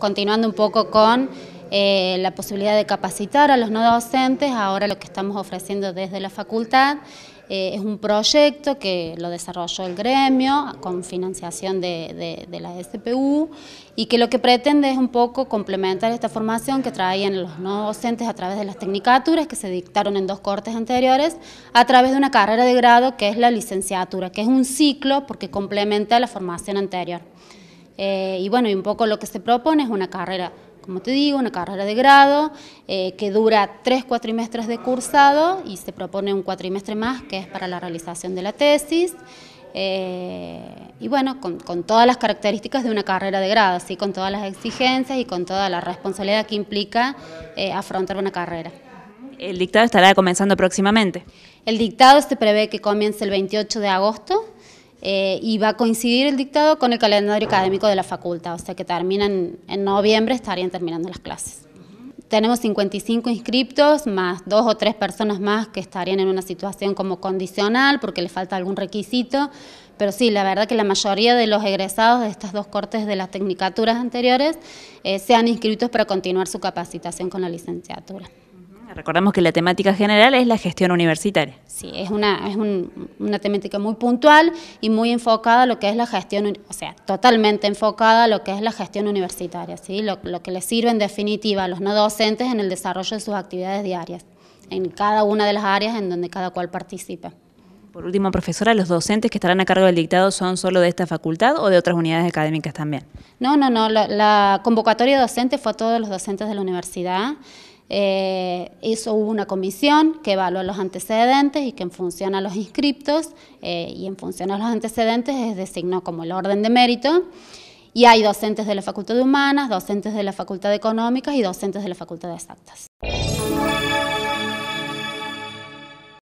continuando un poco con eh, la posibilidad de capacitar a los no docentes, ahora lo que estamos ofreciendo desde la facultad eh, es un proyecto que lo desarrolló el gremio con financiación de, la SPU y que lo que pretende es un poco complementar esta formación que traían los no docentes a través de las tecnicaturas que se dictaron en dos cortes anteriores a través de una carrera de grado que es la licenciatura, que es un ciclo porque complementa la formación anterior. Eh, y bueno, y un poco lo que se propone es una carrera, como te digo, una carrera de grado eh, que dura tres cuatrimestres de cursado y se propone un cuatrimestre más que es para la realización de la tesis. Eh, y bueno, con, con, todas las características de una carrera de grado, ¿sí? con todas las exigencias y con toda la responsabilidad que implica afrontar una carrera. ¿El dictado estará comenzando próximamente? El dictado se prevé que comience el 28 de agosto eh, y va a coincidir el dictado con el calendario académico de la facultad, o sea que terminan en noviembre, estarían terminando las clases. Tenemos 55 inscriptos, más dos o tres personas más que estarían en una situación como condicional porque les falta algún requisito, pero sí, la verdad que la mayoría de los egresados de estas dos cortes de las tecnicaturas anteriores eh, se han inscritos para continuar su capacitación con la licenciatura. Recordamos que la temática general es la gestión universitaria. Sí, es una, es una temática muy puntual y muy enfocada a lo que es la gestión, o sea, totalmente enfocada a lo que es la gestión universitaria, ¿sí? lo, que le sirve en definitiva a los no docentes en el desarrollo de sus actividades diarias, en cada una de las áreas en donde cada cual participa. Por último, profesora, ¿los docentes que estarán a cargo del dictado son solo de esta facultad o de otras unidades académicas también? No, no, no. La, la convocatoria docente fue a todos los docentes de la universidad. Eh, eso hubo una comisión que evaluó los antecedentes y que en función a los inscriptos eh, y en función a los antecedentes es designó como el orden de mérito. Y hay docentes de la Facultad de Humanas, docentes de la Facultad de Económicas y docentes de la Facultad de Exactas.